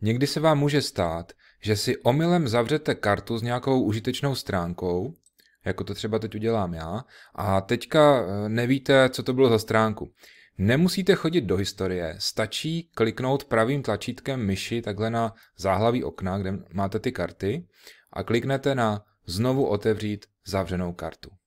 Někdy se vám může stát, že si omylem zavřete kartu s nějakou užitečnou stránkou, jako to třeba teď udělám já, a teďka eh, nevíte, co to bylo za stránku. Nemusíte chodit do historie, stačí kliknout pravým tlačítkem myši takhle na záhlaví okna, kde máte ty karty, a kliknete na znovu otevřít zavřenou kartu.